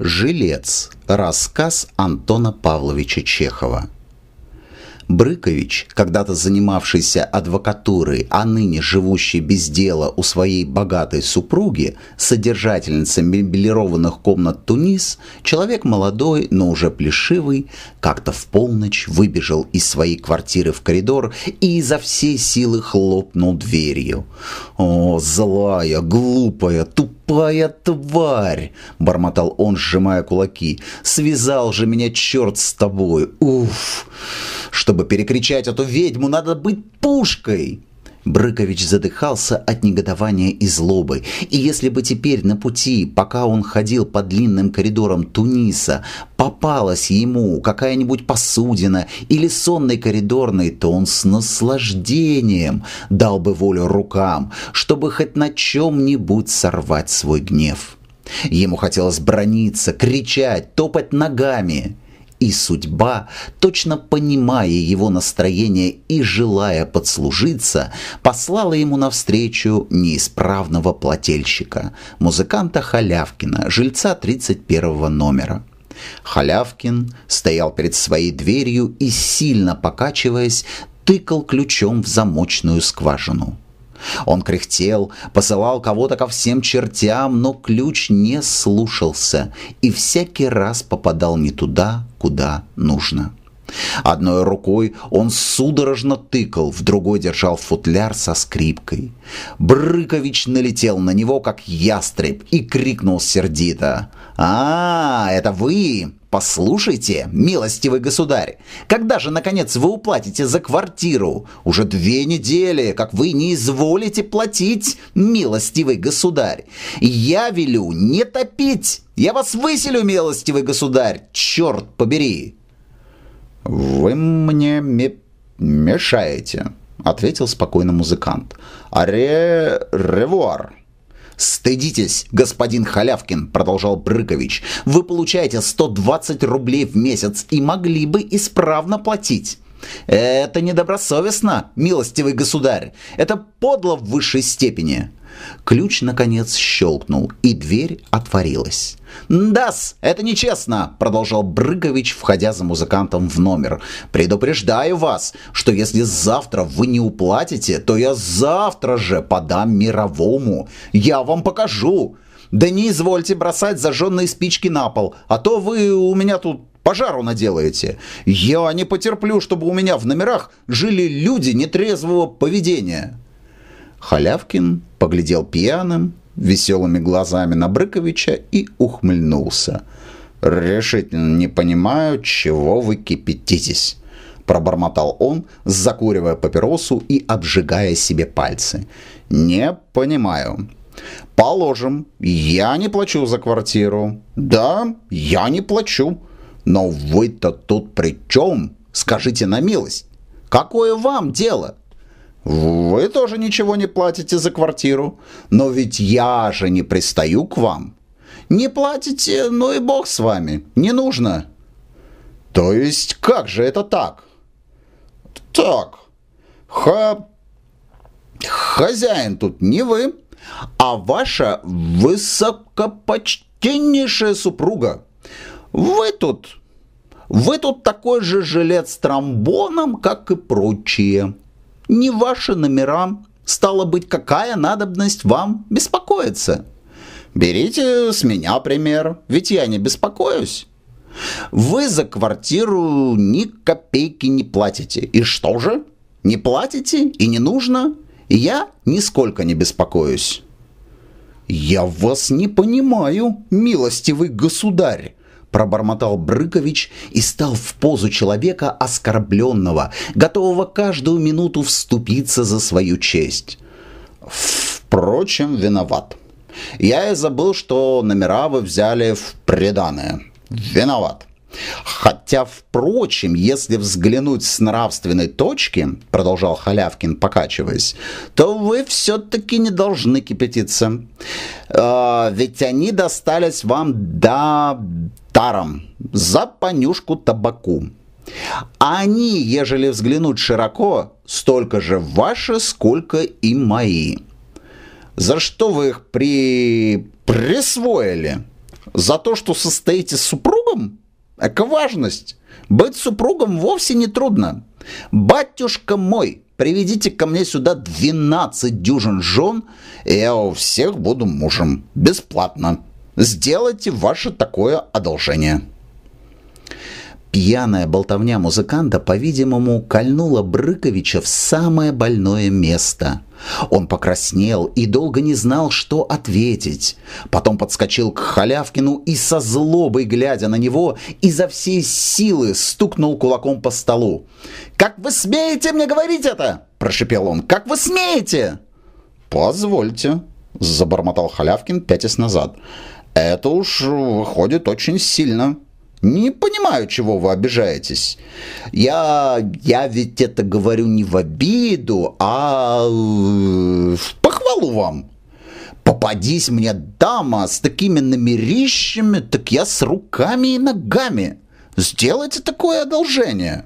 Жилец. Рассказ Антона Павловича Чехова. Брыкович, когда-то занимавшийся адвокатурой, а ныне живущий без дела у своей богатой супруги, содержательница мебелированных комнат Тунис, человек молодой, но уже плешивый, как-то в полночь выбежал из своей квартиры в коридор и изо всей силы хлопнул дверью. О, злая, глупая, тупая! «Слепая тварь!» – бормотал он, сжимая кулаки. «Связал же меня черт с тобой! Уф! Чтобы перекричать эту ведьму, надо быть пушкой!» Брыкович задыхался от негодования и злобы, и если бы теперь на пути, пока он ходил по длинным коридорам Туниса, попалась ему какая-нибудь посудина или сонный коридорный, то он с наслаждением дал бы волю рукам, чтобы хоть на чем-нибудь сорвать свой гнев. Ему хотелось брониться, кричать, топать ногами – и судьба, точно понимая его настроение и желая подслужиться, послала ему навстречу неисправного плательщика, музыканта Халявкина, жильца 31 номера. Халявкин стоял перед своей дверью и, сильно покачиваясь, тыкал ключом в замочную скважину. Он кряхтел, посылал кого-то ко всем чертям, но ключ не слушался и всякий раз попадал не туда, куда нужно. Одной рукой он судорожно тыкал, в другой держал футляр со скрипкой. Брыкович налетел на него, как ястреб, и крикнул сердито. «А, это вы! «Послушайте, милостивый государь, когда же, наконец, вы уплатите за квартиру? Уже две недели, как вы не изволите платить, милостивый государь. Я велю не топить! Я вас выселю, милостивый государь! Черт побери!» «Вы мне мешаете», — ответил спокойно музыкант. «Аре... ревуар!» «Стыдитесь, господин Халявкин», — продолжал Брыкович. «Вы получаете 120 рублей в месяц и могли бы исправно платить». «Это недобросовестно, милостивый государь. Это подло в высшей степени». Ключ, наконец, щелкнул, и дверь отворилась. да это нечестно!» – продолжал Брыгович, входя за музыкантом в номер. «Предупреждаю вас, что если завтра вы не уплатите, то я завтра же подам мировому. Я вам покажу!» «Да не извольте бросать зажженные спички на пол, а то вы у меня тут пожару наделаете. Я не потерплю, чтобы у меня в номерах жили люди нетрезвого поведения». Халявкин поглядел пьяным, веселыми глазами на Брыковича и ухмыльнулся. «Решительно не понимаю, чего вы кипятитесь», – пробормотал он, закуривая папиросу и обжигая себе пальцы. «Не понимаю. Положим, я не плачу за квартиру. Да, я не плачу. Но вы-то тут при чем? Скажите на милость. Какое вам дело?» Вы тоже ничего не платите за квартиру. Но ведь я же не пристаю к вам. Не платите, ну и бог с вами. Не нужно. То есть как же это так? Так. Ха... Хозяин тут не вы, а ваша высокопочтеннейшая супруга. Вы тут... Вы тут такой же жилец с тромбоном, как и прочие не ваши номера. Стало быть, какая надобность вам беспокоиться? Берите с меня пример, ведь я не беспокоюсь. Вы за квартиру ни копейки не платите. И что же? Не платите и не нужно? И я нисколько не беспокоюсь. «Я вас не понимаю, милостивый государь!» пробормотал Брыкович и стал в позу человека оскорбленного, готового каждую минуту вступиться за свою честь. Впрочем, виноват. Я и забыл, что номера вы взяли в преданное. Виноват. Хотя, впрочем, если взглянуть с нравственной точки, продолжал Халявкин, покачиваясь, то вы все-таки не должны кипятиться. Э, ведь они достались вам да даром за понюшку табаку. Они, ежели взглянуть широко, столько же ваши, сколько и мои. За что вы их при... присвоили? За то, что состоите с супругом? важность Быть супругом вовсе не трудно. Батюшка мой, приведите ко мне сюда 12 дюжин жен, и я у всех буду мужем. Бесплатно. Сделайте ваше такое одолжение. Пьяная болтовня музыканта, по-видимому, кольнула Брыковича в самое больное место. Он покраснел и долго не знал, что ответить. Потом подскочил к Халявкину и со злобой, глядя на него, изо всей силы стукнул кулаком по столу. «Как вы смеете мне говорить это?» – прошипел он. «Как вы смеете?» «Позвольте», – забормотал Халявкин, пятясь назад. «Это уж выходит очень сильно». Не понимаю, чего вы обижаетесь. Я, я ведь это говорю не в обиду, а в похвалу вам. Попадись мне дама с такими намерищами, так я с руками и ногами. Сделайте такое одолжение.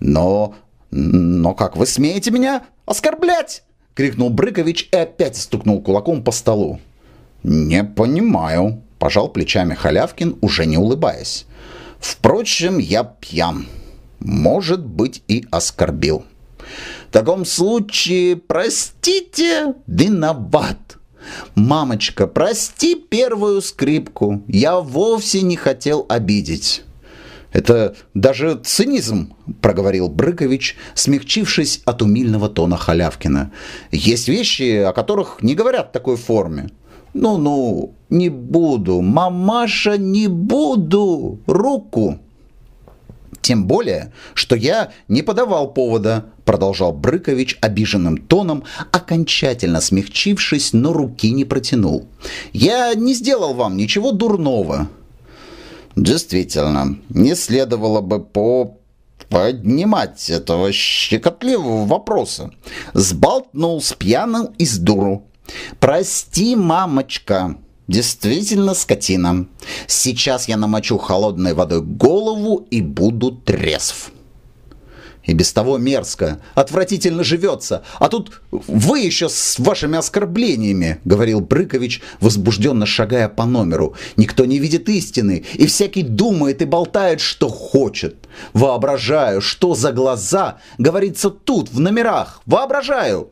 Но, но как вы смеете меня оскорблять? Крикнул Брыкович и опять стукнул кулаком по столу. Не понимаю, пожал плечами Халявкин, уже не улыбаясь. «Впрочем, я пьян. Может быть, и оскорбил». «В таком случае, простите, виноват. Мамочка, прости первую скрипку. Я вовсе не хотел обидеть». «Это даже цинизм», — проговорил Брыкович, смягчившись от умильного тона Халявкина. «Есть вещи, о которых не говорят в такой форме». «Ну-ну, не буду, мамаша, не буду, руку. Тем более, что я не подавал повода, продолжал Брыкович обиженным тоном, окончательно смягчившись, но руки не протянул. Я не сделал вам ничего дурного. Действительно, не следовало бы по поднимать этого щекотливого вопроса. Сболтнул с пьяным и с дуру. «Прости, мамочка!» Действительно скотина. Сейчас я намочу холодной водой голову и буду трезв. И без того мерзко, отвратительно живется. А тут вы еще с вашими оскорблениями, говорил Брыкович, возбужденно шагая по номеру. Никто не видит истины, и всякий думает и болтает, что хочет. Воображаю, что за глаза, говорится тут, в номерах. Воображаю.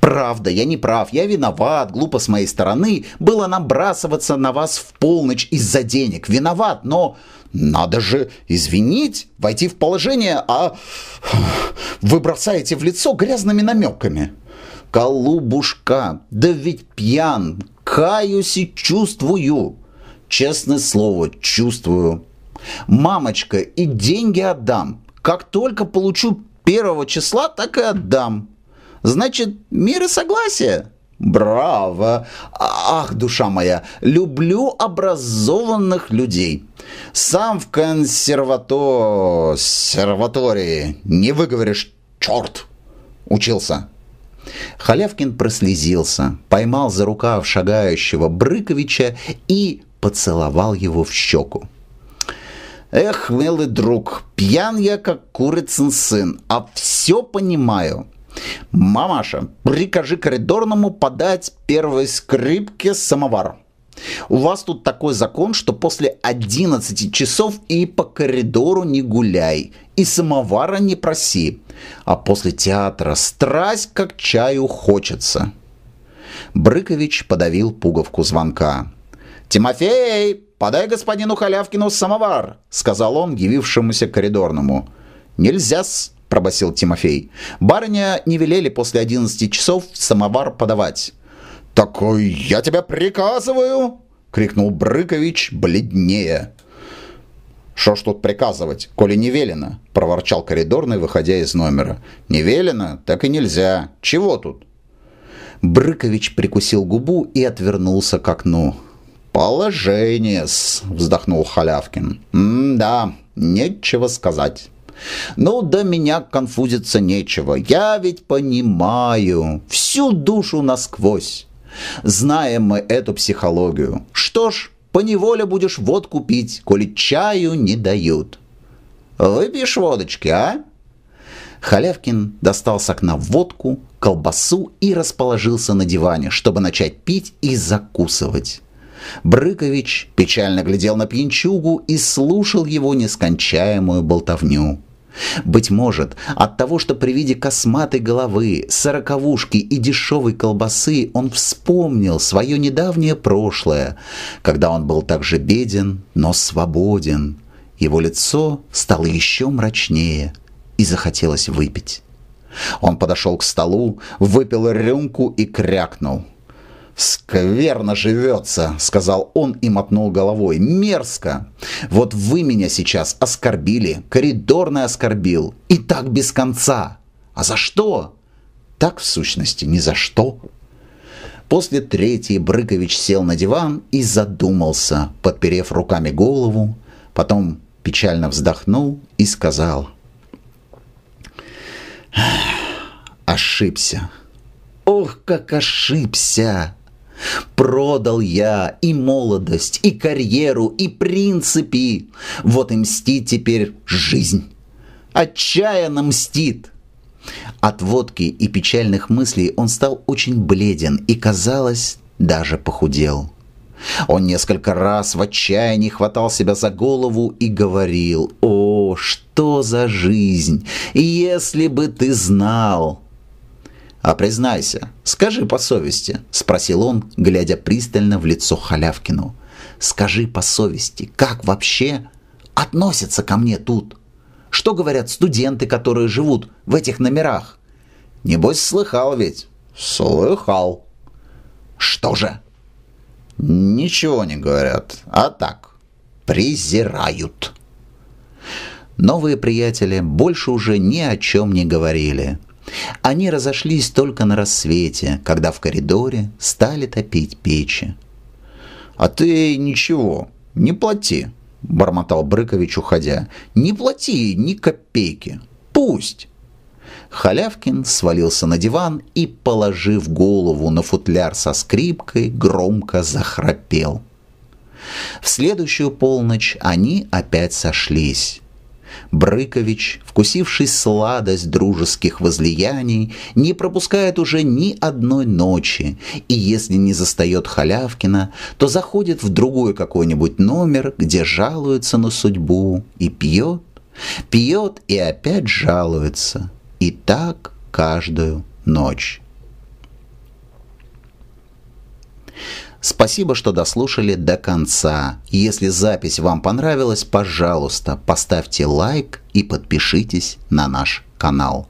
Правда, я не прав, я виноват, глупо с моей стороны было набрасываться на вас в полночь из-за денег. Виноват, но надо же извинить, войти в положение, а вы бросаете в лицо грязными намеками. Колубушка, да ведь пьян, каюсь и чувствую. Честное слово, чувствую. Мамочка, и деньги отдам. Как только получу первого числа, так и отдам. Значит, мир и согласие. Браво! А, ах, душа моя, люблю образованных людей. Сам в консерватории не выговоришь, черт, учился. Халявкин прослезился, поймал за рукав шагающего Брыковича и поцеловал его в щеку. «Эх, милый друг, пьян я, как курицын сын, а все понимаю. «Мамаша, прикажи коридорному подать первой скрипке самовар». У вас тут такой закон, что после 11 часов и по коридору не гуляй, и самовара не проси, а после театра страсть как чаю хочется. Брыкович подавил пуговку звонка. «Тимофей, подай господину Халявкину самовар!» — сказал он явившемуся коридорному. «Нельзя-с!» пробасил Тимофей. «Барыня не велели после одиннадцати часов самовар подавать». «Такой я тебя приказываю!» — крикнул Брыкович бледнее. Что ж тут приказывать, коли не велено?» — проворчал коридорный, выходя из номера. «Не велено? Так и нельзя. Чего тут?» Брыкович прикусил губу и отвернулся к окну. «Положение-с!» — вздохнул Халявкин. «М-да, нечего сказать». Ну, до меня конфузиться нечего. Я ведь понимаю всю душу насквозь. Знаем мы эту психологию. Что ж, поневоле будешь водку пить, коли чаю не дают. Выпьешь водочки, а? Халявкин достал с окна водку, колбасу и расположился на диване, чтобы начать пить и закусывать. Брыкович печально глядел на пьянчугу и слушал его нескончаемую болтовню. Быть может, от того, что при виде косматой головы, сороковушки и дешевой колбасы он вспомнил свое недавнее прошлое, когда он был также беден, но свободен. Его лицо стало еще мрачнее и захотелось выпить. Он подошел к столу, выпил рюмку и крякнул – «Скверно живется», — сказал он и мотнул головой. «Мерзко! Вот вы меня сейчас оскорбили, коридорный оскорбил, и так без конца. А за что?» «Так, в сущности, ни за что». После третьей Брыкович сел на диван и задумался, подперев руками голову, потом печально вздохнул и сказал. «Ошибся! Ох, как ошибся!» Продал я и молодость, и карьеру, и принципы. Вот и мсти теперь жизнь. Отчаянно мстит. От водки и печальных мыслей он стал очень бледен и, казалось, даже похудел. Он несколько раз в отчаянии хватал себя за голову и говорил, «О, что за жизнь! Если бы ты знал!» «А признайся, скажи по совести», – спросил он, глядя пристально в лицо Халявкину. «Скажи по совести, как вообще относятся ко мне тут? Что говорят студенты, которые живут в этих номерах? Небось, слыхал ведь?» «Слыхал». «Что же?» «Ничего не говорят, а так, презирают». Новые приятели больше уже ни о чем не говорили – они разошлись только на рассвете, когда в коридоре стали топить печи. «А ты ничего, не плати», — бормотал Брыкович, уходя. «Не плати ни копейки. Пусть». Халявкин свалился на диван и, положив голову на футляр со скрипкой, громко захрапел. В следующую полночь они опять сошлись. Брыкович, вкусивший сладость дружеских возлияний, не пропускает уже ни одной ночи, и если не застает Халявкина, то заходит в другой какой-нибудь номер, где жалуется на судьбу и пьет, пьет и опять жалуется. И так каждую ночь. Спасибо, что дослушали до конца. Если запись вам понравилась, пожалуйста, поставьте лайк и подпишитесь на наш канал.